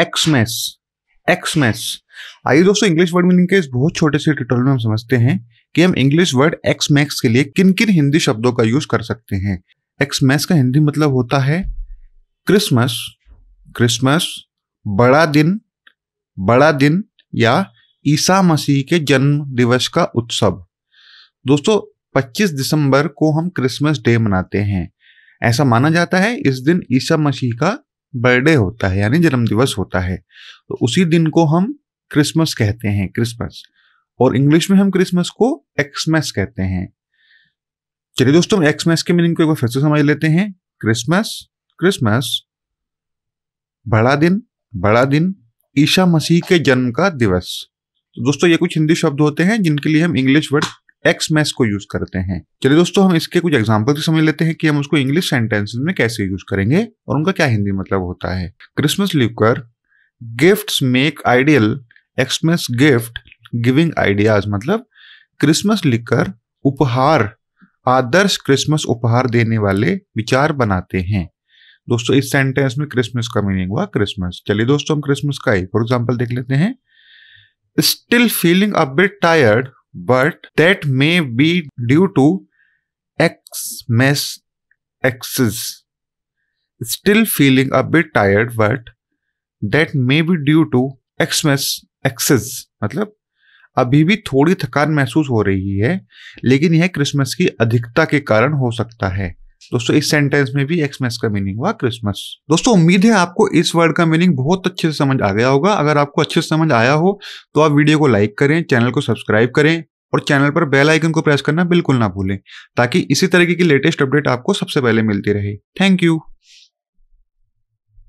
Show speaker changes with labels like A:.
A: एक्समेस एक्समेस आइए दोस्तों English word meaning के इस बहुत छोटे से ट्यूटोरियल में हम समझते हैं कि हम इंग्लिश वर्ड एक्समैक्स के लिए किन किन हिंदी शब्दों का यूज कर सकते हैं एक्समैक्स का हिंदी मतलब होता है क्रिसमस क्रिसमस बड़ा दिन बड़ा दिन या ईसा मसीह के जन्म दिवस का उत्सव दोस्तों 25 दिसंबर को हम क्रिसमस डे मनाते हैं ऐसा माना जाता है इस दिन ईसा मसीह का बर्थडे होता है यानी जन्मदिवस होता है तो उसी दिन को हम क्रिसमस कहते हैं क्रिसमस और इंग्लिश में हम क्रिसमस को एक्समैस कहते हैं चलिए दोस्तों एक्समैस के मीनिंग को एक बार फिर से समझ लेते हैं क्रिसमस क्रिसमस बड़ा दिन बड़ा दिन ईशा मसीह के जन्म का दिवस तो दोस्तों ये कुछ हिंदी शब्द होते हैं जिनके लिए हम इंग्लिश वर्ड एक्स मैस को यूज करते हैं चलिए दोस्तों हम इसके कुछ एग्जाम्पल समझ लेते हैं कि हम उसको इंग्लिश सेंटेंसेस में कैसे यूज करेंगे और उनका क्या हिंदी मतलब होता है क्रिसमस लिवकर gift make ideal Xmas gift giving ideas मतलब क्रिसमस लिखकर उपहार आदर्श क्रिसमस उपहार देने वाले विचार बनाते हैं दोस्तों इस सेंटेंस में क्रिसमस का मीनिंग हुआ क्रिसमस चलिए दोस्तों हम क्रिसमस का एक फॉर एग्जाम्पल देख लेते हैं still feeling a bit tired but that may be due to X mess X's. Still feeling a bit tired, but that may be due to X mess X's. मतलब अभी भी थोड़ी थकान महसूस हो रही है लेकिन यह क्रिसमस की अधिकता के कारण हो सकता है दोस्तों इस सेंटेंस में भी एक्समस का मीनिंग हुआ क्रिसमस दोस्तों उम्मीद है आपको इस वर्ड का मीनिंग बहुत अच्छे से समझ आ गया होगा अगर आपको अच्छे से समझ आया हो तो आप वीडियो को लाइक करें चैनल को सब्सक्राइब करें और चैनल पर बेल आइकन को प्रेस करना बिल्कुल ना भूलें ताकि इसी तरीके की लेटेस्ट अपडेट आपको सबसे पहले मिलती रहे थैंक यू